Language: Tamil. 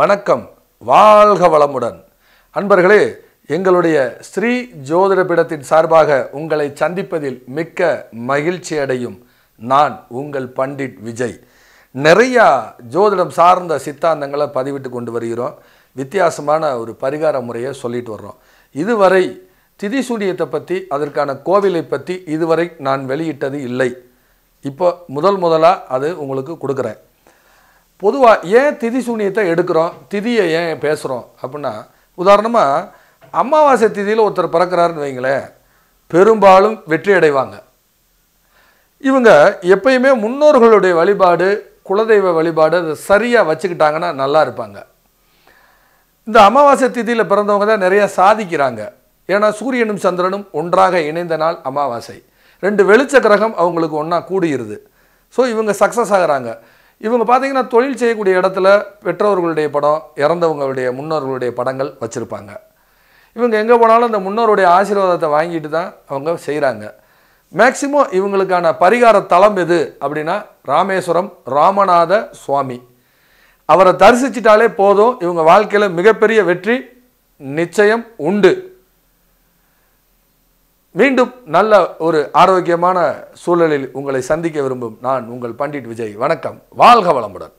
வணக்கம் வாழ்க வளமுடன் அன்பர்களே எங்களுடைய ஸ்ரீ ஜோதிட பீடத்தின் சார்பாக உங்களை சந்திப்பதில் மிக்க மகிழ்ச்சி அடையும் நான் உங்கள் பண்டிட் விஜய் நிறையா ஜோதிடம் சார்ந்த சித்தாந்தங்களை பதிவிட்டு கொண்டு வருகிறோம் வித்தியாசமான ஒரு பரிகார முறையை சொல்லிட்டு வர்றோம் இதுவரை திதி சூடியத்தை பற்றி அதற்கான கோவிலை பற்றி இதுவரை நான் வெளியிட்டது இல்லை இப்போ முதல் முதலாக அது உங்களுக்கு கொடுக்குறேன் பொதுவாக ஏன் திதி சூனியத்தை எடுக்கிறோம் திதியை ஏன் பேசுகிறோம் அப்படின்னா உதாரணமாக அமாவாசை திதியில் ஒருத்தர் பிறக்கிறாருன்னு வைங்களேன் பெரும்பாலும் வெற்றி அடைவாங்க இவங்க எப்பயுமே முன்னோர்களுடைய வழிபாடு குலதெய்வ வழிபாடு அதை சரியாக வச்சுக்கிட்டாங்கன்னா நல்லா இருப்பாங்க இந்த அமாவாசை திதியில் பிறந்தவங்க தான் நிறையா சாதிக்கிறாங்க ஏன்னா சூரியனும் சந்திரனும் ஒன்றாக இணைந்த நாள் அமாவாசை ரெண்டு வெளிச்ச கிரகம் அவங்களுக்கு ஒன்றா கூடியிருது ஸோ இவங்க சக்ஸஸ் ஆகிறாங்க இவங்க பார்த்தீங்கன்னா தொழில் செய்யக்கூடிய இடத்துல பெற்றோர்களுடைய படம் இறந்தவங்களுடைய முன்னோர்களுடைய படங்கள் வச்சுருப்பாங்க இவங்க எங்கே போனாலும் அந்த முன்னோருடைய ஆசீர்வாதத்தை வாங்கிட்டு தான் அவங்க செய்கிறாங்க மேக்சிமம் இவங்களுக்கான பரிகார தலம் எது அப்படின்னா ராமேஸ்வரம் ராமநாத சுவாமி அவரை தரிசிச்சிட்டாலே போதும் இவங்க வாழ்க்கையில் மிகப்பெரிய வெற்றி நிச்சயம் உண்டு மீண்டும் நல்ல ஒரு ஆரோக்கியமான சூழலில் உங்களை சந்திக்க விரும்பும் நான் உங்கள் பண்டிட் விஜய் வணக்கம் வாழ்க வளமுடன்